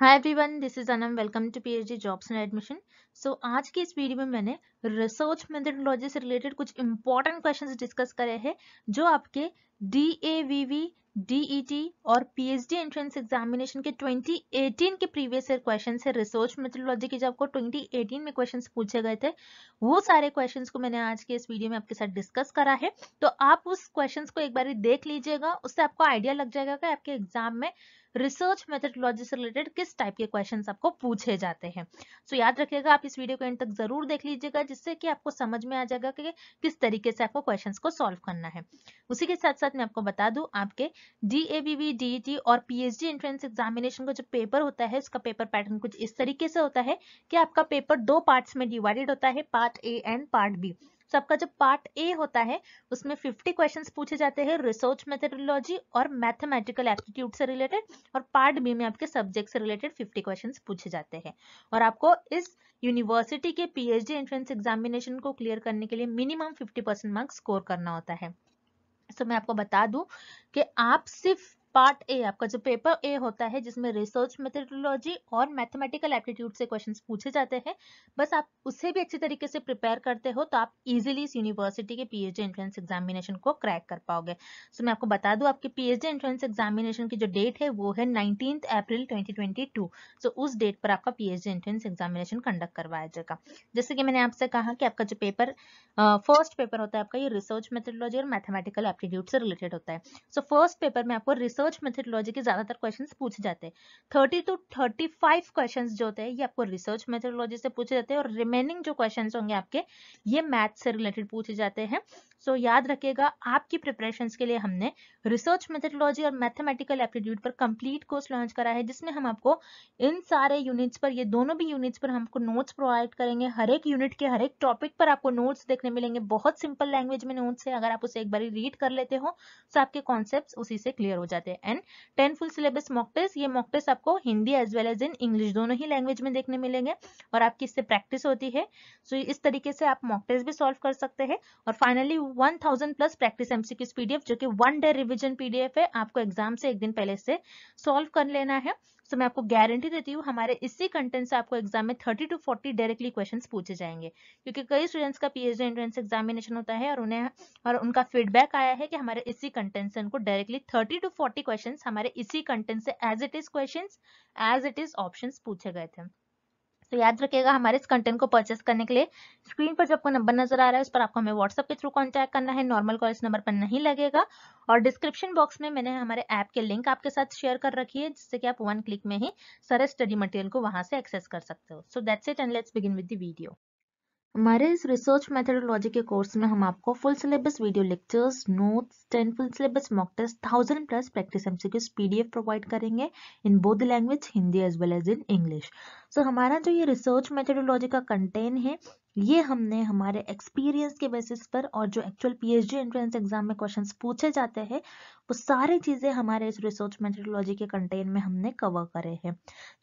Hi everyone this is Anam welcome to PhD jobs and admission so आज की इस video में मैंने रिसर्च मेथडोलॉजी से रिलेटेड कुछ इंपॉर्टेंट क्वेश्चंस डिस्कस करे हैं जो आपके डीएवीवी डीईटी e और पीएचडी एंट्रेंस एग्जामिनेशन के 2018 के प्रीवियस ईयर क्वेश्चन है रिसर्च मेथडोलॉजी के जो आपको 2018 में क्वेश्चन पूछे गए थे वो सारे क्वेश्चन को मैंने आज के इस वीडियो में आपके साथ डिस्कस करा है तो आप उस क्वेश्चन को एक बार देख लीजिएगा उससे आपको आइडिया लग जाएगा कि आपके एग्जाम में रिसर्च मेथडोलॉजी से रिलेटेड किस टाइप के क्वेश्चन आपको पूछे जाते हैं सो so, याद रखिएगा आप इस वीडियो को एंड तक जरूर देख लीजिएगा जिससे कि आपको समझ में आ जाएगा कि किस तरीके से आपको क्वेश्चन को सॉल्व करना है उसी के साथ साथ मैं आपको बता दू आपके डीएबीवी डीईटी e और पीएचडी एंट्रेंस एग्जामिनेशन का जो पेपर होता है उसका पेपर पैटर्न कुछ इस तरीके से होता है कि आपका पेपर दो पार्ट्स में डिवाइडेड होता है part A and part B so आपका जो पार्ट ए होता है उसमें 50 क्वेश्चंस पूछे जाते हैं रिसर्च मेथडोलॉजी और मैथमेटिकल एप्टीट्यूड से रिलेटेड और पार्ट बी में आपके सब्जेक्ट से रिलेटेड 50 क्वेश्चंस पूछे जाते हैं और आपको इस यूनिवर्सिटी के पीएचडी एंट्रेंस एग्जामिनेशन को क्लियर करने के लिए minimum fifty percent marks score करना होता है सो तो so, मैं आपको बता दूं कि आप सिर्फ पार्ट ए आपका जो पेपर ए होता है जिसमें रिसर्च मेथडोलॉजी और मैथमेटिकल एप्टीट्यूड से क्वेश्चंस पूछे जाते हैं बस आप उसे भी अच्छी तरीके से प्रिपेयर करते हो तो आप इजीली इस यूनिवर्सिटी के पीएचडी एंट्रेंस एग्जामिनेशन को क्रैक कर पाओगे सो मैं आपको बता दूं आपके पीएचडी एंट्रेंस एग्जामिनेशन की जो डेट है वो है नाइनटीन अप्रैल ट्वेंटी सो उस डेट पर आपका पीएचडी एंट्रेंस एग्जामिनेशन कंडक्ट करवाया जाएगा जैसे कि मैंने आपसे कहा कि आपका जो पेपर फर्स्ट पेपर होता है आपका ये रिसर्च मेथडोलॉजी और मैथमेटिकल एप्टीट्यूड से रिलेटेड होता है सो फर्स्ट पेपर में आपको रिसर्च रिसर्च मेथडोलॉजी के ज़्यादातर क्वेश्चन पूछे जाते हैं thirty to thirty five question जो होते हैं ये आपको रिसर्च मेथडोलॉजी से पूछे जाते हैं और रिमेनिंग जो क्वेश्चन होंगे आपके ये मैथ से रिलेटेड पूछे जाते हैं सो so, याद रखेगा आपकी प्रिपरेशन के लिए हमने रिसर्च मेथडोलॉजी और मैथमेटिकल एप्टीट्यूड पर कंप्लीट कोर्स लॉन्च करा है जिसमें हम आपको इन सारे यूनिट्स पर ये दोनों भी यूनिट्स पर हमको नोट्स प्रोवाइड करेंगे हर एक यूनिट के हर एक टॉपिक पर आपको नोट्स देखने मिलेंगे बहुत सिंपल लैंग्वेज में नोट्स है अगर आप उसे एक बार रीड कर लेते हो तो आपके कॉन्सेप्ट उसी से क्लियर हो जाते हैं and ten full syllabus mock test ये मॉकटेस आपको Hindi as well as in English दोनों ही लैंग्वेज में देखने मिलेंगे और आपकी इससे प्रैक्टिस होती है सो so, इस तरीके से आप मॉकटेस भी सॉल्व कर सकते हैं और finally 1000 plus practice MCQs PDF जो कि वन डे रिवीजन पीडीएफ है आपको एग्जाम से एक दिन पहले से सॉल्व कर लेना है सो so, मैं आपको गारंटी देती हूँ हमारे इसी कंटेंट से आपको एग्जाम में 30 टू 40 डायरेक्टली क्वेश्चंस पूछे जाएंगे क्योंकि कई स्टूडेंट्स का पीएचडी एंट्रेंस एग्जामिनेशन होता है और उन्हें और उनका फीडबैक आया है कि हमारे इसी कंटेंट से उनको डायरेक्टली 30 टू 40 क्वेश्चंस हमारे इसी कंटेंट से as it is question as it is option पूछे गए थे तो याद रखिएगा हमारे इस कंटेंट को परचेस करने के लिए स्क्रीन पर जो आपको नंबर नजर आ रहा है उस पर आपको हमें व्हाट्सअप के थ्रू कॉन्टैक्ट करना है नॉर्मल कॉल इस नंबर पर नहीं लगेगा और डिस्क्रिप्शन बॉक्स में मैंने हमारे ऐप के लिंक आपके साथ शेयर कर रखी है जिससे कि आप वन क्लिक में ही सारे स्टडी मटेरियल को वहां से एक्सेस कर सकते हो so that's it and let's begin with the video हमारे इस रिसर्च मेथडोलॉजी के कोर्स में हम आपको full syllabus video lectures notes ten full syllabus mock test thousand plus practice MCQs PDF provide करेंगे in both language Hindi as well as in English so हमारा जो ये रिसर्च मेथडोलॉजी का कंटेंट है ये हमने हमारे एक्सपीरियंस के बेसिस पर और जो एक्चुअल पीएचडी एंट्रेंस एग्जाम में क्वेश्चंस पूछे जाते हैं वो सारी चीज़ें हमारे इस रिसर्च मेथडोलॉजी के कंटेन में हमने कवर करे हैं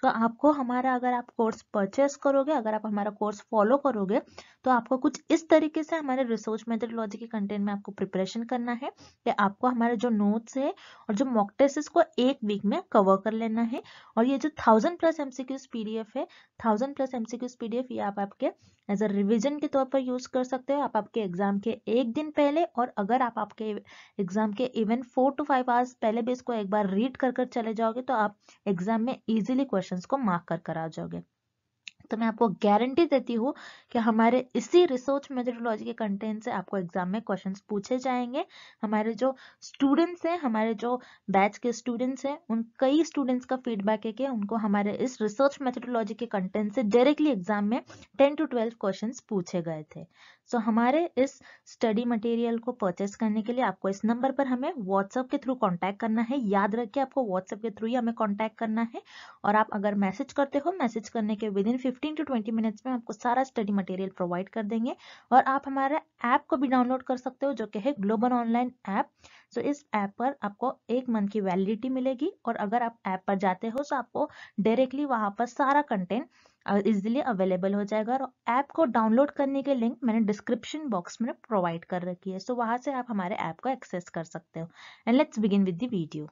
तो आपको हमारा अगर आप कोर्स परचेस करोगे अगर आप हमारा कोर्स फॉलो करोगे तो आपको कुछ इस तरीके से हमारे रिसर्च मेथडोलॉजी के कंटेंट में आपको प्रिपरेशन करना है कि आपको हमारे जो नोट्स है और जो मॉक टेस्ट इसको एक वीक में कवर कर लेना है और ये जो थाउजेंड प्लस एमसीक्यूज पीडीएफ है थाउजेंड प्लस एमसीक्यूज पीडीएफ ये आप आपके एज अ रिविजन के तौर पर यूज कर सकते हो आप आपके एग्जाम के एक दिन पहले और अगर आप आपके एग्जाम के even four to five hours पहले भी इसको एक बार रीड कर कर चले जाओगे तो आप एग्जाम में इजिली क्वेश्चन को मार्क कर कर आ जाओगे तो मैं आपको गारंटी देती हूँ कि हमारे इसी रिसर्च मेथडोलॉजी के कंटेंट से आपको एग्जाम में क्वेश्चन पूछे जाएंगे हमारे जो स्टूडेंट्स हैं हमारे जो बैच के स्टूडेंट्स हैं उन कई स्टूडेंट्स का फीडबैक है कि उनको हमारे इस रिसर्च मेथडोलॉजी के कंटेंट से डायरेक्टली एग्जाम में टेन टू ट्वेल्व क्वेश्चन पूछे गए थे सो so, हमारे इस स्टडी मटेरियल को परचेस करने के लिए आपको इस नंबर पर हमें व्हाट्सएप के थ्रू कांटेक्ट करना है याद रखिए आपको व्हाट्सएप के थ्रू ही हमें कांटेक्ट करना है और आप अगर मैसेज करते हो मैसेज करने के within fifteen to twenty minutes में आपको सारा स्टडी मटेरियल प्रोवाइड कर देंगे और आप हमारे ऐप को भी डाउनलोड कर सकते हो जो कि है ग्लोबल ऑनलाइन ऐप सो इस ऐप पर आपको एक मंथ की वैलिडिटी मिलेगी और अगर आप ऐप पर जाते हो तो आपको डायरेक्टली वहाँ पर सारा कंटेंट इजिली अवेलेबल हो जाएगा और ऐप को डाउनलोड करने के लिंक मैंने डिस्क्रिप्शन बॉक्स में प्रोवाइड कर रखी है सो so, वहां से आप हमारे ऐप को एक्सेस कर सकते हो and let's begin with the video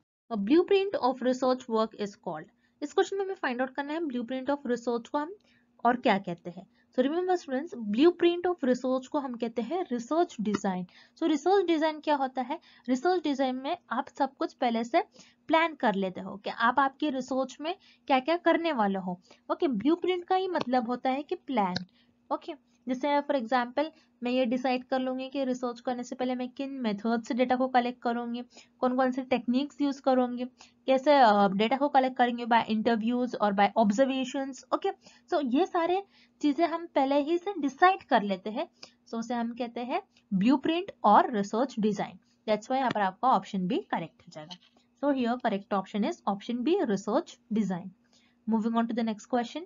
blueprint of research work is called इस क्वेश्चन में हमें फाइंड आउट करना है ब्लू प्रिंट ऑफ रिसर्च को हम और क्या कहते हैं so remember students print of research को हम कहते हैं research design so research design क्या होता है रिसर्च डिजाइन में आप सब कुछ पहले से प्लान कर लेते हो कि आप आपकी रिसर्च में क्या क्या करने वाले हो ओके ब्लू का ही मतलब होता है कि प्लान ओके okay. जैसे फॉर एग्जाम्पल मैं ये डिसाइड कर लूँगी कि रिसर्च करने से पहले मैं किन मेथड से डेटा को कलेक्ट करूँगी कौन कौन से टेक्निक्स यूज़ करूँगी कैसे डेटा को कलेक्ट करेंगे बाय इंटरव्यूज़ और बाय ऑब्जर्वेशंस ओके सो ये सारे चीज़ें हम पहले ही से डिसाइड कर लेते हैं सो so, उसे हम कहते हैं ब्लू और रिसर्च डिज़ाइन दैट्स वाई यहाँ पर आपका ऑप्शन बी करेक्ट हो जाएगा so here correct option is option B research design moving on to the next question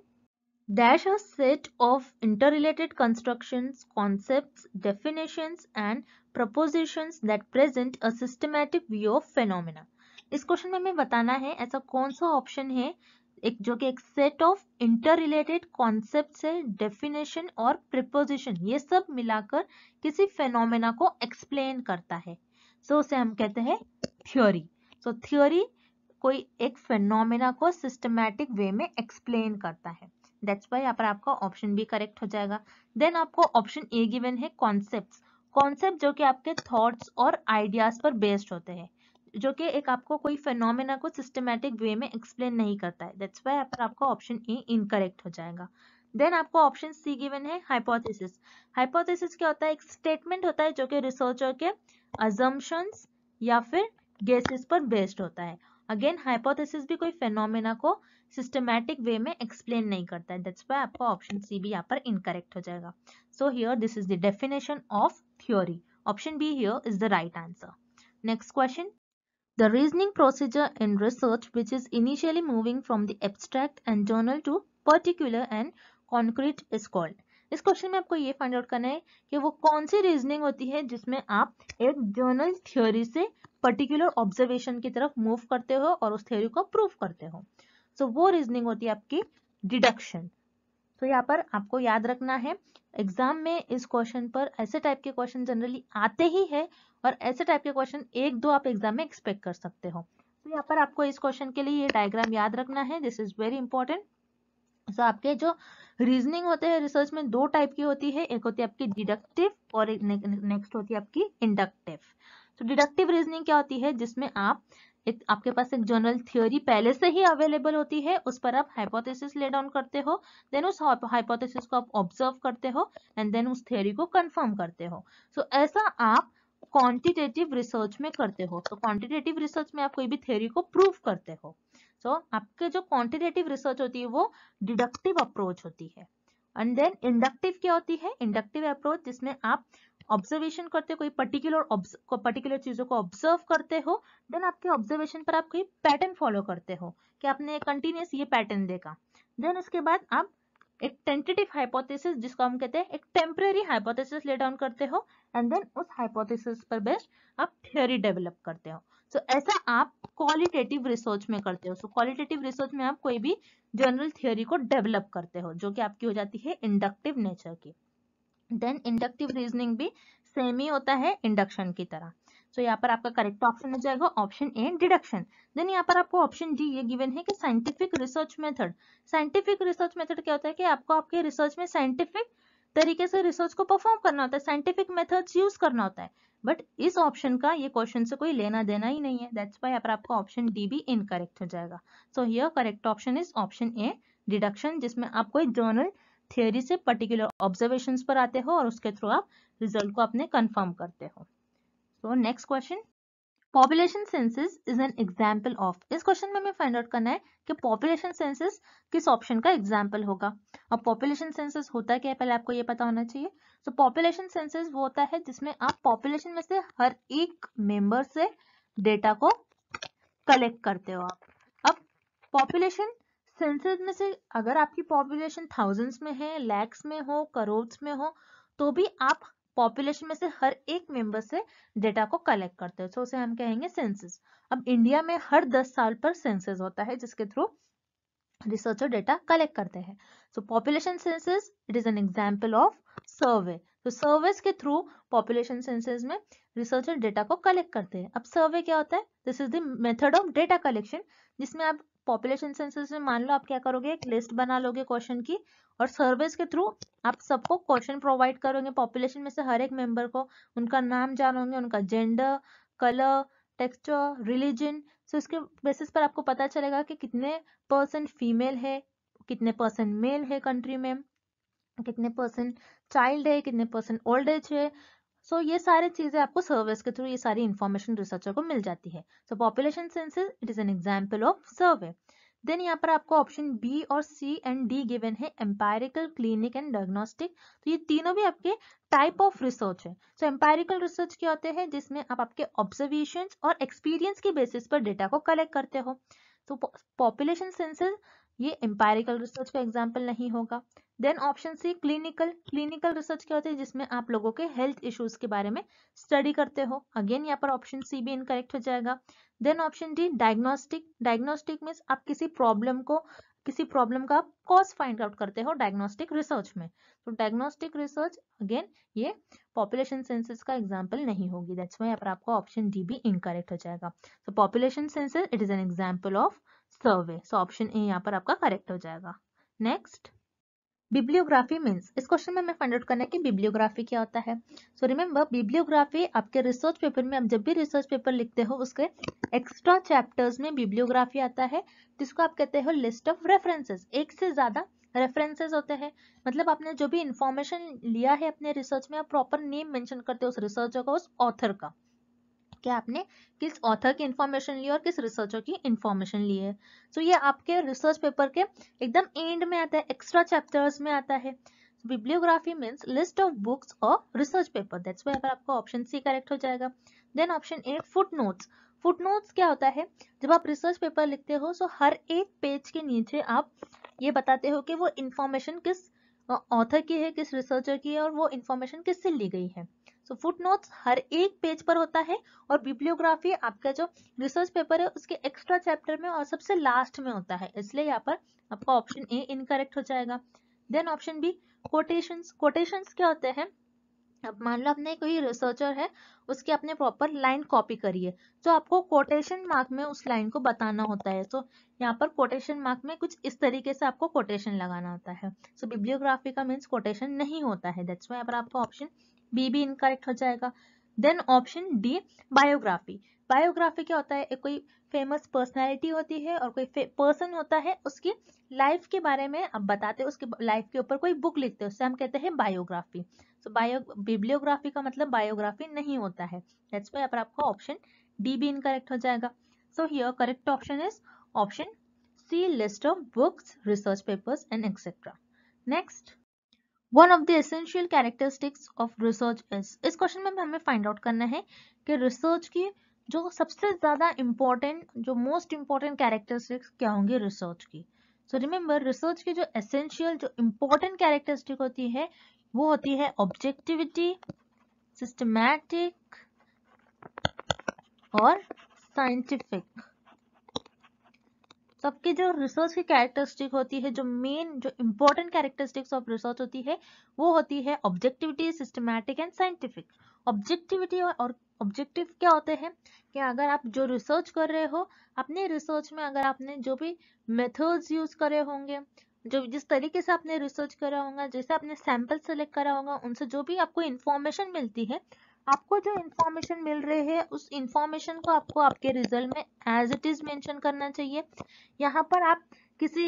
Dash a set of interrelated constructions, concepts, definitions and propositions that present a systematic view of phenomena. इस question में हमें बताना है ऐसा कौन सा option है एक जो कि एक set of interrelated concept है डेफिनेशन और प्रिपोजिशन ये सब मिलाकर किसी फेनोमेना को एक्सप्लेन करता है सो so, उसे हम कहते हैं थ्योरी सो थ्योरी कोई एक फेनोमेना को सिस्टमैटिक वे में एक्सप्लेन करता है दैट्स वाई यहाँ पर आपका ऑप्शन बी करेक्ट हो जाएगा देन आपको ऑप्शन ए गिवन है कॉन्सेप्ट कॉन्सेप्ट जो कि आपके थॉट्स और आइडियाज पर बेस्ड होते हैं जो कि एक आपको कोई फेनोमेना को सिस्टमेटिक वे में एक्सप्लेन नहीं करता है दैट्स वाई यहाँ पर आपका ऑप्शन ए इनकरेक्ट हो जाएगा देन आपको ऑप्शन सी गिवन है हाइपोथेसिस हाइपोथेसिस क्या होता है एक स्टेटमेंट होता है जो कि रिसर्चर के अजम्पन्स या फिर गेसेस पर बेस्ड होता है अगेन हाइपोथेसिस भी कोई फेनोमेना को सिस्टमैटिक वे में एक्सप्लेन नहीं करता है दैट्स वाई आपका ऑप्शन सी भी यहाँ पर इनकरेक्ट हो जाएगा so here this is the definition of theory option B here is the right answer next question the reasoning procedure in research which is initially moving from the abstract and general to particular and concrete is called इस question में आपको ये find out करना है कि वो कौन सी reasoning होती है जिसमें आप एक जर्नल थ्योरी से पर्टिकुलर ऑब्जर्वेशन की तरफ मूव करते हो और उस थ्योरी को प्रूव करते हो सो so, वो रीजनिंग होती है आपकी डिडक्शन तो यहाँ पर आपको याद रखना है एग्जाम में इस क्वेश्चन पर ऐसे टाइप के क्वेश्चन जनरली आते ही है और ऐसे टाइप के क्वेश्चन एक दो आप एग्जाम में एक्सपेक्ट कर सकते हो तो यहाँ पर आपको इस क्वेश्चन के लिए ये डायग्राम याद रखना है this is very important so आपके जो रीजनिंग होते हैं रिसर्च में दो टाइप की होती है एक होती है आपकी डिडक्टिव और नेक्स्ट होती है आपकी इंडक्टिव तो डिडक्टिव रीजनिंग क्या होती है जिसमें आप एक आपके पास एक जनरल थ्योरी पहले से ही अवेलेबल होती है उस पर आप हाइपोथेसिस ले डाउन करते हो देन उस हाइपोथेसिस को आप ऑब्जर्व करते हो एंड देन उस थ्योरी को कंफर्म करते हो सो so, ऐसा आप क्वांटिटेटिव रिसर्च में करते हो तो क्वांटिटेटिव रिसर्च में आप कोई भी थ्योरी को प्रूव करते हो सो so, आपके जो क्वांटिटेटिव रिसर्च होती है वो डिडक्टिव अप्रोच होती है एंड देन इंडक्टिव क्या होती है इंडक्टिव अप्रोच जिसमें आप ऑब्जर्वेशन करते हो कोई पर्टिकुलर पर्टिकुलर चीजों को ऑब्जर्व करते हो देन आपके ऑब्जर्वेशन पर आप कोई पैटर्न फॉलो करते हो कि आपने कंटिन्यूस ये पैटर्न देखा देन उसके बाद आप एक टेंटेटिव हाइपोथेसिस जिसको हम कहते हैं एक टेम्प्रेरी हाइपोथेसिस ले डाउन करते हो एंड देन उस हाइपोथेसिस पर बेस्ड आप थ्योरी डेवलप करते हो सो so, ऐसा आप क्वालिटेटिव रिसर्च में करते हो सो क्वालिटेटिव रिसर्च में आप कोई भी जनरल थ्योरी को डेवलप करते हो जो कि आपकी हो जाती है इंडक्टिव नेचर की देन इंडक्टिव रीजनिंग भी सेम ही होता है इंडक्शन की तरह सो so, यहाँ पर आपका करेक्ट ऑप्शन हो जाएगा ऑप्शन ए डिडक्शन देन यहाँ पर आपको ऑप्शन डी ये गिवन है कि scientific research method scientific research method क्या होता है कि आपको आपके रिसर्च में साइंटिफिक तरीके से रिसर्च को परफॉर्म करना होता है साइंटिफिक मेथड्स यूज करना होता है बट इस ऑप्शन का ये क्वेश्चन से कोई लेना देना ही नहीं है दैट्स वाई यहाँ पर आपका ऑप्शन डी भी इनकरेक्ट हो जाएगा so here correct option is option A deduction जिसमें आप कोई जर्नल थियोरी से पर्टिकुलर ऑब्जर्वेशन पर आते हो और उसके थ्रू आप रिजल्ट को अपने कंफर्म करते हो so next question population census is an example of इस क्वेश्चन में हमें फाइंड आउट करना है कि पॉपुलेशन सेंसिस किस ऑप्शन का एग्जाम्पल होगा अब पॉपुलेशन सेंसिस होता क्या है पहले आपको ये पता होना चाहिए तो पॉपुलेशन सेंसिस वो होता है जिसमें आप पॉपुलेशन में से हर एक मेंबर से डेटा को कलेक्ट करते हो आप अब पॉपुलेशन सेंसेस में से अगर आपकी पॉपुलेशन थाउजेंड्स में है लैक्स में हो करोड़ में हो तो भी आप पॉपुलेशन में से हर एक मेंबर से डेटा को कलेक्ट करते हो तो उसे हम कहेंगे सेंसेस अब इंडिया में हर दस साल पर सेंसेस होता है जिसके थ्रू रिसर्चर डेटा कलेक्ट करते हैं सो तो population census it is an example of survey तो सर्वेस के थ्रू पॉपुलेशन सेंसेस में रिसर्चर डेटा को कलेक्ट करते हैं अब सर्वे क्या होता है this is the method of data collection जिसमें आप पॉपुलेशन सेंसस में मान लो आप क्या करोगे एक लिस्ट बना लोगे क्वेश्चन की और सर्वेस के थ्रू आप सबको क्वेश्चन प्रोवाइड करोगे पॉपुलेशन में से हर एक मेंबर को उनका नाम जानोगे उनका gender colour texture religion so इसके बेसिस पर आपको पता चलेगा कि कितने परसेंट फीमेल है कितने परसेंट मेल है कंट्री में कितने परसेंट चाइल्ड है कितने परसेंट ओल्ड एज है सो ये सारी चीज़ें आपको सर्वेस के थ्रू ये सारी इन्फॉर्मेशन रिसर्चर को मिल जाती है so population census it is an example of survey then यहाँ पर आपको ऑप्शन बी और सी एंड डी गिवन है एम्पायरिकल क्लिनिक एंड डायग्नोस्टिक तो ये तीनों भी आपके टाइप ऑफ रिसर्च है सो एम्पायरिकल रिसर्च क्या होते हैं जिसमें आप आपके ऑब्जर्वेशन और एक्सपीरियंस के बेसिस पर डेटा को कलेक्ट करते हो तो पॉपुलेशन सेंसिस ये एम्पायरिकल रिसर्च का एग्जाम्पल नहीं होगा then option C clinical clinical research क्या होती है जिसमें आप लोगों के हेल्थ इश्यूज के बारे में स्टडी करते हो अगेन यहाँ पर ऑप्शन सी भी इनकरेक्ट हो जाएगा then option D diagnostic diagnostic means आप किसी प्रॉब्लम को किसी प्रॉब्लम का आप कॉज फाइंड आउट करते हो डायग्नोस्टिक रिसर्च में तो डायग्नोस्टिक रिसर्च अगेन ये पॉपुलेशन सेंसिस का एग्जाम्पल नहीं होगी दैट्स वाई यहाँ पर आपका ऑप्शन डी भी इनकरेक्ट हो जाएगा so population census it is an example of survey so option A यहाँ पर आपका करेक्ट हो जाएगा नेक्स्ट बिब्लियोग्राफी मीन्स इस क्वेश्चन में हमें फाइंड आउट करना है कि बिब्लियोग्राफी क्या होता है सो रिमेम्बर बिब्लियोग्राफी आपके रिसर्च पेपर में आप जब भी रिसर्च पेपर लिखते हो उसके एक्स्ट्रा चैप्टर्स में बिब्लियोग्राफी आता है जिसको आप कहते हो लिस्ट ऑफ रेफरेंसेस एक से ज़्यादा रेफरेंसेज होते हैं मतलब आपने जो भी इंफॉर्मेशन लिया है अपने रिसर्च में आप प्रॉपर नेम मेंशन करते हो उस रिसर्चर का उस ऑथर का कि आपने किस ऑथर की इन्फॉर्मेशन ली और किस रिसर्चर की इन्फॉर्मेशन ली है सो so, ये आपके रिसर्च पेपर के एकदम एंड में आता है एक्स्ट्रा चैप्टर्स में आता है bibliography means list of books और रिसर्च पेपर दैट्स वे अगर आपका ऑप्शन सी करेक्ट हो जाएगा then option A footnotes footnotes क्या होता है जब आप रिसर्च पेपर लिखते हो सो हर एक पेज के नीचे आप ये बताते हो कि वो इन्फॉर्मेशन किस ऑथर uh, की है किस रिसर्चर की है और वो इन्फॉर्मेशन किससे ली गई है सो फुट नोट्स हर एक पेज पर होता है और बिब्लियोग्राफी आपका जो रिसर्च पेपर है उसके एक्स्ट्रा चैप्टर में और सबसे लास्ट में होता है इसलिए यहाँ पर आपका ऑप्शन ए इनकरेक्ट हो जाएगा then option B quotation quotation क्या होते हैं अब मान लो आपने कोई रिसर्चर है उसकी आपने प्रॉपर लाइन कॉपी करी है तो आपको कोटेशन मार्क में उस लाइन को बताना होता है तो यहाँ पर कोटेशन मार्क में कुछ इस तरीके से आपको कोटेशन लगाना होता है सो so, बिब्लियोग्राफी का मीन्स कोटेशन नहीं होता है दैट्स वाई यहाँ पर आपको ऑप्शन बी भी इनकरेक्ट हो जाएगा then option D biography biography क्या होता है कोई फेमस पर्सनालिटी होती है और कोई पर्सन होता है उसकी लाइफ के बारे में अब बताते हैं उसके लाइफ के ऊपर कोई बुक लिखते हैं उससे हम कहते हैं बायोग्राफी सो बायो बिब्लियोग्राफी का मतलब बायोग्राफी नहीं होता है दैट्स वाई पर आपका ऑप्शन डी भी इनकरेक्ट हो जाएगा so here correct option is option C list of books research papers and etcetera next one of the essential characteristics of research is इस क्वेश्चन में हमें फाइंड आउट करना है कि रिसर्च की जो सबसे ज़्यादा इम्पॉर्टेंट जो मोस्ट इंपॉर्टेंट कैरेक्टरिस्टिक्स क्या होंगे रिसर्च की सो रिमेंबर रिसर्च की जो एसेंशियल जो इंपॉर्टेंट कैरेक्टरिस्टिक होती है वो होती है ऑब्जेक्टिविटी सिस्टमैटिक और साइंटिफिक तो जो रिसर्च की कैरेक्टरिस्टिक होती है जो मेन जो इंपॉर्टेंट कैरेक्टरिस्टिक्स ऑफ रिसर्च होती है वो होती है objectivity systematic and scientific objectivity और ऑब्जेक्टिव क्या होते हैं कि अगर आप जो रिसर्च कर रहे हो अपने रिसर्च में अगर आपने जो भी मेथड्स यूज करे होंगे जो जिस तरीके से आपने रिसर्च करा होगा जैसे आपने सैंपल सेलेक्ट करा होगा उनसे जो भी आपको इन्फॉर्मेशन मिलती है आपको जो इन्फॉर्मेशन मिल रही है उस इन्फॉर्मेशन को आपको आपके रिजल्ट में एज इट इज मेंशन करना चाहिए यहाँ पर आप किसी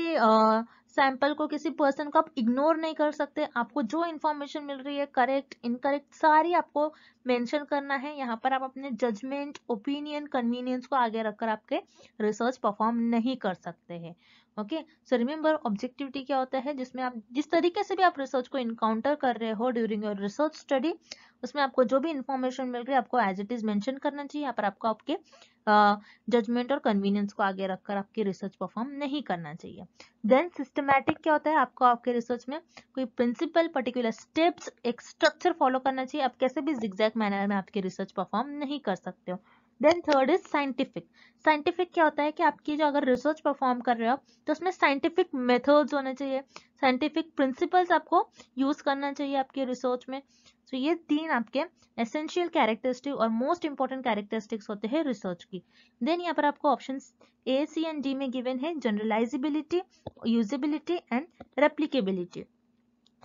सैंपल को किसी पर्सन को आप इग्नोर नहीं कर सकते आपको जो इन्फॉर्मेशन मिल रही है करेक्ट इनकरेक्ट सारी आपको मेंशन करना है यहाँ पर आप अपने जजमेंट ओपिनियन कन्वीनियंस को आगे रखकर आपके रिसर्च परफॉर्म नहीं कर सकते हैं ओके सो रिमेंबर ऑब्जेक्टिविटी क्या होता है जिसमें आप जिस तरीके से भी आप रिसर्च को इनकाउंटर कर रहे हो ड्यूरिंग योर रिसर्च स्टडी उसमें आपको जो भी इन्फॉर्मेशन मिल रही है आपको एज इट इज मेंशन करना चाहिए यहाँ पर आपको आपके जजमेंट और कन्वीनियंस को आगे रखकर आपकी रिसर्च परफॉर्म नहीं करना चाहिए देन सिस्टमैटिक क्या होता है आपको आपके रिसर्च में कोई प्रिंसिपल पर्टिकुलर स्टेप्स एक स्ट्रक्चर फॉलो करना चाहिए आप कैसे भी एग्जैक्ट मैनर में आपकी रिसर्च परफॉर्म नहीं कर सकते हो then third is scientific scientific क्या होता है कि आपकी जो अगर रिसर्च परफॉर्म कर रहे हो तो उसमें साइंटिफिक मेथड्स होने चाहिए साइंटिफिक प्रिंसिपल्स आपको यूज करना चाहिए आपके रिसर्च में सो so, ये तीन आपके एसेंशियल कैरेक्टरिस्टिक और मोस्ट इंपॉर्टेंट कैरेक्टरिस्टिक्स होते हैं रिसर्च की देन यहाँ पर आपको option A C and D में गिवन है generalizability usability and replicability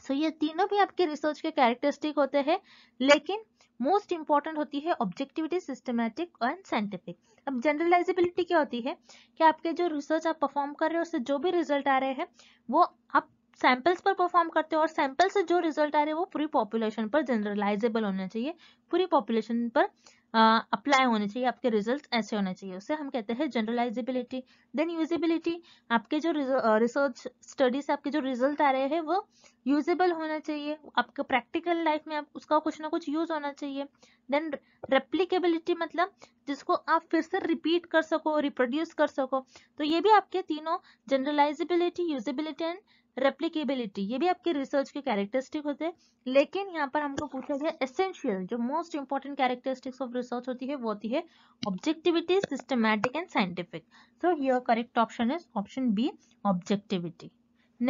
so so, ये तीनों भी आपके रिसर्च के कैरेक्टरिस्टिक होते हैं लेकिन मोस्ट इंपॉर्टेंट होती है ऑब्जेक्टिविटी सिस्टमैटिक एंड साइंटिफिक अब जनरलाइजेबिलिटी क्या होती है कि आपके जो रिसर्च आप परफॉर्म कर रहे हो उससे जो भी रिजल्ट आ रहे हैं वो आप सैंपल्स पर परफॉर्म करते हो और सैंपल से जो रिजल्ट आ रहे हैं वो पूरी पॉपुलेशन पर जनरलाइजेबल होना चाहिए पूरी पॉपुलेशन पर अप्लाई होने चाहिए आपके रिजल्ट ऐसे होने चाहिए उसे हम कहते हैं जनरलाइजेबिलिटी देन यूजेबिलिटी आपके जो रिसर्च स्टडीज आपके जो रिजल्ट आ रहे हैं वो यूजेबल होना चाहिए आपके प्रैक्टिकल लाइफ में आप उसका कुछ ना कुछ यूज होना चाहिए देन रेप्लीकेबिलिटी मतलब जिसको आप फिर से रिपीट कर सको रिप्रोड्यूस कर सको तो ये भी आपके तीनों जनरलाइजेबिलिटी यूजेबिलिटी एंड रेप्लीकेबिलिटी ये भी आपके रिसर्च के कैरेक्टरिस्टिक होते हैं लेकिन यहाँ पर हमको पूछा गया एसेंशियल जो most important characteristics of research होती है वो होती है objectivity systematic and scientific so here correct option is option B objectivity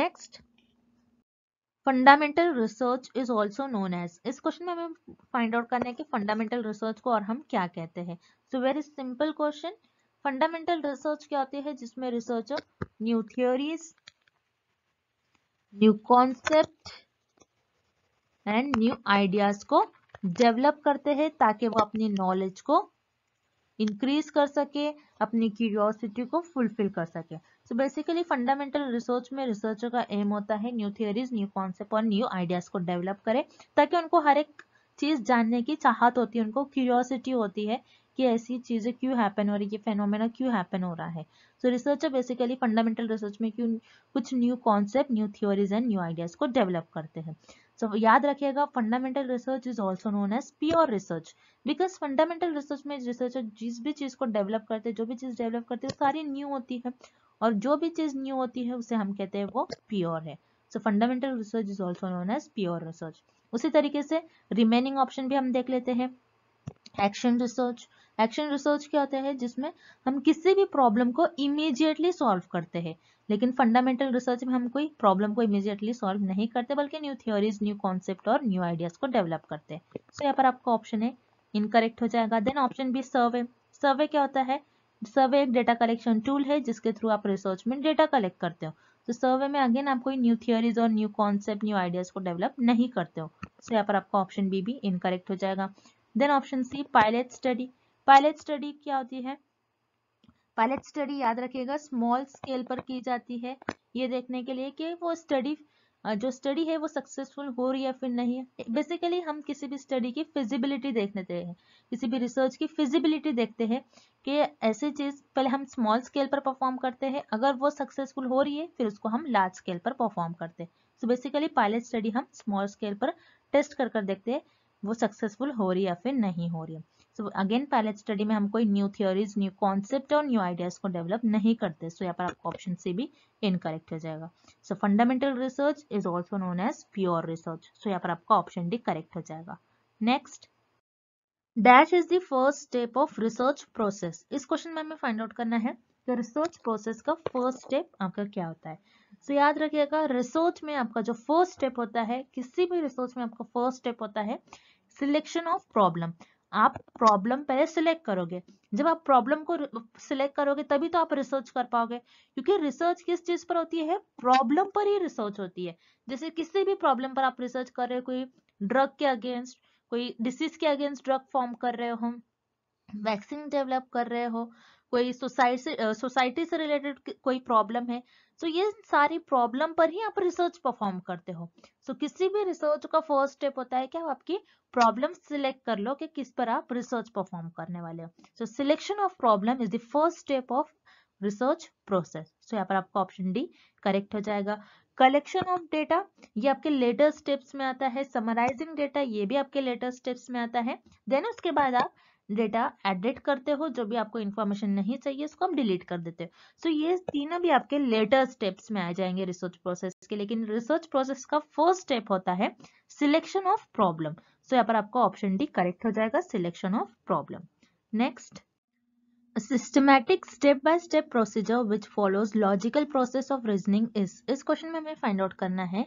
next fundamental research is also known as इस क्वेश्चन में हमें फाइंड आउट करना है कि फंडामेंटल रिसर्च को और हम क्या कहते हैं so very simple question fundamental research क्या होती है जिसमें researcher new theories new concept and new ideas को डेवलप करते हैं ताकि वो अपनी नॉलेज को इंक्रीज कर सके अपनी क्यूरियोसिटी को फुलफिल कर सके सो बेसिकली फंडामेंटल रिसर्च में रिसर्चर का एम होता है न्यू थियोरीज न्यू कॉन्सेप्ट और न्यू आइडियाज को डेवलप करें ताकि उनको हर एक चीज जानने की चाहत होती है उनको क्यूरियोसिटी होती है कि ऐसी चीज़ें क्यों हैपन हो रही है फेनोमेना क्यों हैपन हो रहा है so researcher basically fundamental research में क्यों कुछ new concept new theories and new ideas को डेवलप करते हैं सो so, याद रखिएगा fundamental research is also known as pure research because fundamental research में रिसर्चर जिस भी चीज़ को डेवलप करते हैं जो भी चीज़ डेवलप करते हैं सारी न्यू होती है और जो भी चीज़ न्यू होती है उसे हम कहते हैं वो प्योर है so fundamental research is also known as pure research उसी तरीके से रिमेनिंग ऑप्शन भी हम देख लेते हैं एक्शन रिसर्च एक्शन रिसर्च क्या होता है जिसमें हम किसी भी प्रॉब्लम को इमीजिएटली सॉल्व करते हैं लेकिन फंडामेंटल रिसर्च में हम कोई प्रॉब्लम को इमीजिएटली सॉल्व नहीं करते बल्कि न्यू थियोरीज न्यू कॉन्सेप्ट और न्यू आइडियाज को डेवलप करते हैं सो यहाँ पर आपका ऑप्शन है इनकरेक्ट हो जाएगा then option B survey survey क्या होता है सर्वे एक डेटा कलेक्शन टूल है जिसके थ्रू आप रिसर्च में डेटा कलेक्ट करते हो तो सर्वे में अगेन आप कोई न्यू थियोरीज और न्यू कॉन्सेप्ट न्यू आइडियाज को डेवलप नहीं करते हो सो so यहाँ पर आपका ऑप्शन बी भी इनकरेक्ट हो जाएगा then option C pilot study pilot study क्या होती है पायलट स्टडी याद रखिएगा स्मॉल स्केल पर की जाती है ये देखने के लिए कि वो स्टडी जो स्टडी है वो सक्सेसफुल हो रही है फिर नहीं है बेसिकली हम किसी भी स्टडी की फिजिबिलिटी देखते हैं किसी भी रिसर्च की फिजिबिलिटी देखते हैं कि ऐसी चीज़ पहले हम स्मॉल स्केल पर परफॉर्म करते हैं अगर वो सक्सेसफुल हो रही है फिर उसको हम लार्ज स्केल पर परफॉर्म करते हैं सो बेसिकली पायलट स्टडी हम स्मॉल स्केल पर टेस्ट कर कर देखते हैं वो सक्सेसफुल हो रही है या फिर नहीं हो रही है सो अगेन पायलट स्टडी में हम कोई न्यू थियोरीज न्यू कॉन्सेप्ट और न्यू आइडियाज को डेवलप नहीं करते सो so, यहाँ पर आपका ऑप्शन सी भी इनकरेक्ट हो जाएगा so fundamental research is also known as pure research so यहाँ पर आपका ऑप्शन डी करेक्ट हो जाएगा next dash is the first step of research process इस क्वेश्चन में हमें फाइंड आउट करना है कि रिसर्च प्रोसेस का फर्स्ट स्टेप आपका क्या होता है सो so, याद रखिएगा रिसर्च में आपका जो फर्स्ट स्टेप होता है किसी भी रिसर्च में आपका फर्स्ट स्टेप होता है सिलेक्शन ऑफ प्रॉब्लम आप प्रॉब्लम पहले सिलेक्ट करोगे जब आप प्रॉब्लम को सिलेक्ट करोगे तभी तो आप रिसर्च कर पाओगे क्योंकि रिसर्च किस चीज पर होती है प्रॉब्लम पर ही रिसर्च होती है जैसे किसी भी प्रॉब्लम पर आप रिसर्च कर रहे हो कोई ड्रग के अगेंस्ट कोई डिसीज के अगेंस्ट ड्रग फॉर्म कर रहे हो वैक्सीन डेवलप कर रहे हो कोई सोसाइटी सोसाइटी से रिलेटेड कोई प्रॉब्लम है सो तो ये सारी प्रॉब्लम पर ही आप रिसर्च परफॉर्म करते हो सो so किसी भी रिसर्च का फर्स्ट स्टेप होता है कि आप आपकी प्रॉब्लम सिलेक्ट कर लो कि किस पर आप रिसर्च परफॉर्म करने वाले हो so selection of problem is the first step of research process so यहाँ पर आपका ऑप्शन डी करेक्ट हो जाएगा कलेक्शन ऑफ डेटा ये आपके लेटर स्टेप्स में आता है समराइजिंग डेटा ये भी आपके लेटर स्टेप्स में आता है देन उसके बाद आप डेटा एडिट करते हो जो भी आपको इन्फॉर्मेशन नहीं चाहिए उसको हम डिलीट कर देते हो सो so, ये तीनों भी आपके लेटर स्टेप्स में आ जाएंगे रिसर्च प्रोसेस के लेकिन रिसर्च प्रोसेस का फर्स्ट स्टेप होता है सिलेक्शन ऑफ प्रॉब्लम सो यहाँ पर आपका ऑप्शन डी करेक्ट हो जाएगा selection of problem next systematic step by step procedure which follows logical process of reasoning is इस क्वेश्चन में हमें फाइंड आउट करना है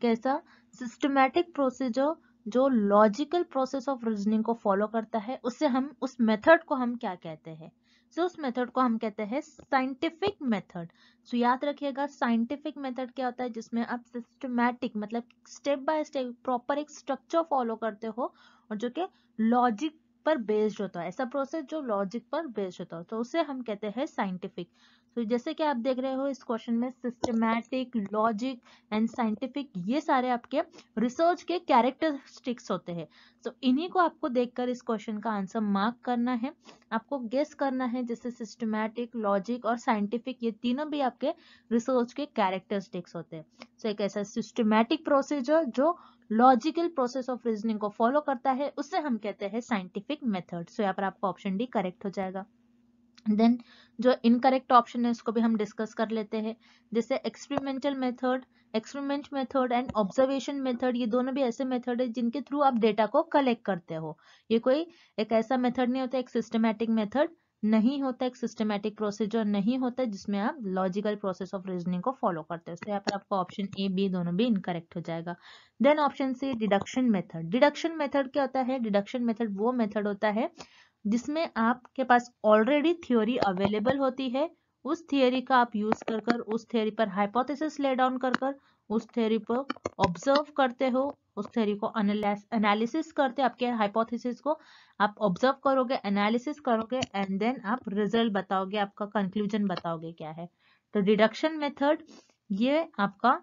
कैसा सिस्टमैटिक प्रोसीजर जो लॉजिकल प्रोसेस ऑफ रीजनिंग को फॉलो करता है उससे हम उस मेथड को हम क्या कहते हैं सो उस मेथड को हम कहते हैं साइंटिफिक मेथड सो याद रखिएगा साइंटिफिक मेथड क्या होता है जिसमें आप सिस्टमैटिक मतलब स्टेप बाय स्टेप प्रॉपर एक स्ट्रक्चर फॉलो करते हो और जो कि लॉजिक पर बेस्ड होता है ऐसा प्रोसेस जो लॉजिक पर बेस्ड होता है तो उसे हम कहते हैं साइंटिफिक तो जैसे कि आप देख रहे हो इस क्वेश्चन में सिस्टमैटिक लॉजिक एंड साइंटिफिक ये सारे आपके रिसर्च के कैरेक्टरिस्टिक्स होते हैं सो इन्हीं को आपको देखकर इस क्वेश्चन का आंसर मार्क करना है आपको गेस करना है जैसे सिस्टमैटिक लॉजिक और साइंटिफिक ये तीनों भी आपके रिसर्च के कैरेक्टरिस्टिक्स होते हैं सो so, एक ऐसा सिस्टमैटिक प्रोसीजर जो लॉजिकल प्रोसेस ऑफ रीजनिंग को फॉलो करता है उसे हम कहते हैं साइंटिफिक मेथड सो यहाँ पर आपका ऑप्शन डी करेक्ट हो जाएगा देन जो इनकरेक्ट ऑप्शन है उसको भी हम डिस्कस कर लेते हैं जैसे experimental method experiment method and observation method ये दोनों भी ऐसे मेथड है जिनके थ्रू आप डेटा को कलेक्ट करते हो ये कोई एक ऐसा मेथड नहीं होता एक सिस्टमैटिक मेथड नहीं होता एक सिस्टमैटिक प्रोसीजर नहीं होता जिसमें आप लॉजिकल प्रोसेस ऑफ रीजनिंग को फॉलो करते हो तो यहाँ पर आपका ऑप्शन ए बी दोनों भी इनकरेक्ट हो जाएगा then option C deduction method deduction method क्या होता है डिडक्शन मेथड वो मेथड होता है जिसमें आपके पास ऑलरेडी थ्योरी अवेलेबल होती है उस थियोरी का आप यूज कर कर उस थियोरी पर हाइपोथेसिस ले डाउन कर कर उस थ्योरी को ऑब्जर्व करते हो उस थ्योरी को एनालिसिस करते आपके हाइपोथेसिस को आप ऑब्जर्व करोगे एनालिसिस करोगे एंड देन आप रिजल्ट बताओगे आपका कंक्लूजन बताओगे क्या है तो डिडक्शन मेथड ये आपका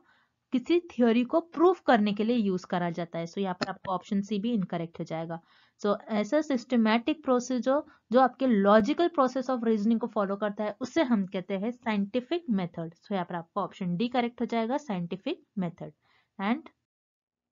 किसी थ्योरी को प्रूफ करने के लिए यूज करा जाता है सो so, यहाँ पर आपका ऑप्शन सी भी इनकरेक्ट हो जाएगा सो तो so, ऐसा सिस्टमैटिक प्रोसीजर जो आपके लॉजिकल प्रोसेस ऑफ रीजनिंग को फॉलो करता है उसे हम कहते हैं साइंटिफिक मेथड सो यहाँ पर आपका ऑप्शन डी करेक्ट हो जाएगा scientific method and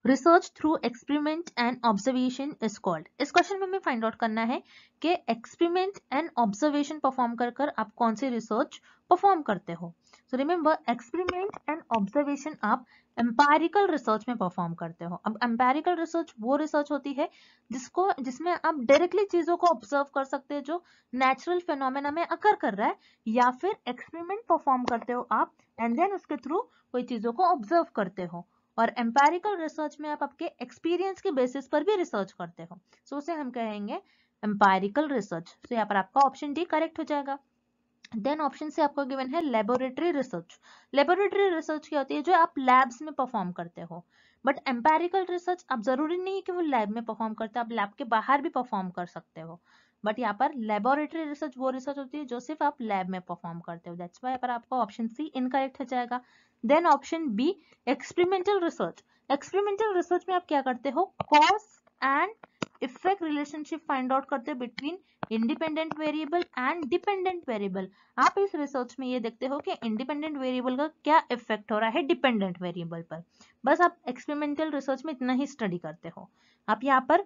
research through experiment and observation is called इस क्वेश्चन में हमें फाइंड आउट करना है कि एक्सपेरिमेंट एंड ऑब्जर्वेशन परफॉर्म कर कर आप कौन सी रिसर्च परफॉर्म करते हो so remember experiment and observation आप एम्पेरिकल रिसर्च में परफॉर्म करते हो अब एम्पेरिकल रिसर्च वो रिसर्च होती है जिसको जिसमें आप डायरेक्टली चीजों को ऑब्जर्व कर सकते हो जो नेचुरल फेनोमेना में अकर कर रहा है या फिर एक्सपेरिमेंट परफॉर्म करते हो आप एंड देन उसके थ्रू कोई चीजों को ऑब्जर्व करते हो और एम्पेरिकल रिसर्च में आप आपके एक्सपीरियंस के बेसिस पर भी रिसर्च करते हो सो so, उसे हम कहेंगे एम्पेरिकल रिसर्च तो यहाँ पर आपका ऑप्शन डी करेक्ट हो जाएगा देन ऑप्शन से आपको गिवन है लेबोरेटरी रिसर्च लेबोरेटरी रिसर्च क्या होती है जो आप लैब्स में परफॉर्म करते हो बट एम्पेरिकल रिसर्च आप जरूरी नहीं कि वो लैब में परफॉर्म करते हो आप लैब के बाहर भी परफॉर्म कर सकते हो बट यहाँ पर लेबोरेटरी रिसर्च वो रिसर्च होती है जो सिर्फ आप लैब में परफॉर्म करते हो दैट्स वाई पर आपका ऑप्शन सी इनकरेक्ट हो जाएगा then option B experimental research experimental research में आप क्या करते हो cause and effect relationship find out करते हैं between independent variable and dependent variable आप इस रिसर्च में ये देखते हो कि इंडिपेंडेंट वेरिएबल का क्या इफेक्ट हो रहा है डिपेंडेंट वेरिएबल पर बस आप एक्सपेरिमेंटल रिसर्च में इतना ही स्टडी करते हो आप यहाँ पर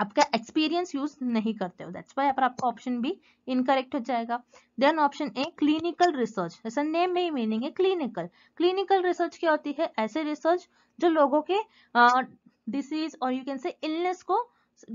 आपका एक्सपीरियंस यूज नहीं करते हो दैट्स वाई पर आपका ऑप्शन बी इनकरेक्ट हो जाएगा then option A clinical research ऐसा नेम में ही मीनिंग है क्लिनिकल क्लिनिकल रिसर्च क्या होती है ऐसे रिसर्च जो लोगों के डिसीज और यू कैन से इलनेस को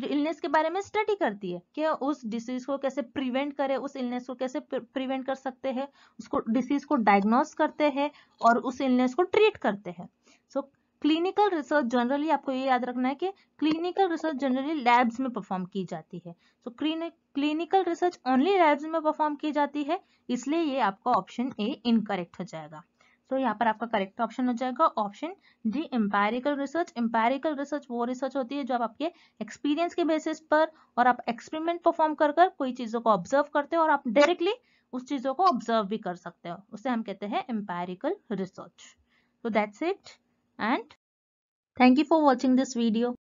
इलनेस के बारे में स्टडी करती है कि उस डिसीज को कैसे प्रिवेंट करे उस इलनेस को कैसे प्रिवेंट कर सकते हैं उसको डिसीज को डायग्नोस करते हैं और उस इलनेस को ट्रीट करते हैं सो क्लिनिकल रिसर्च जनरली आपको ये याद रखना है कि क्लिनिकल रिसर्च जनरली लैब्स में परफॉर्म की जाती है so clinical research only labs में परफॉर्म की जाती है इसलिए ये आपका ऑप्शन ए इनकरेक्ट हो जाएगा सो यहाँ पर आपका करेक्ट ऑप्शन हो जाएगा option D empirical research empirical research वो रिसर्च होती है जो आप आपके एक्सपीरियंस के बेसिस पर और आप एक्सपेरिमेंट परफॉर्म कर कर कोई चीज़ों को ऑब्जर्व करते हो और आप डायरेक्टली उस चीज़ों को ऑब्जर्व भी कर सकते हो उसे हम कहते हैं empirical research so that's it and thank you for watching this video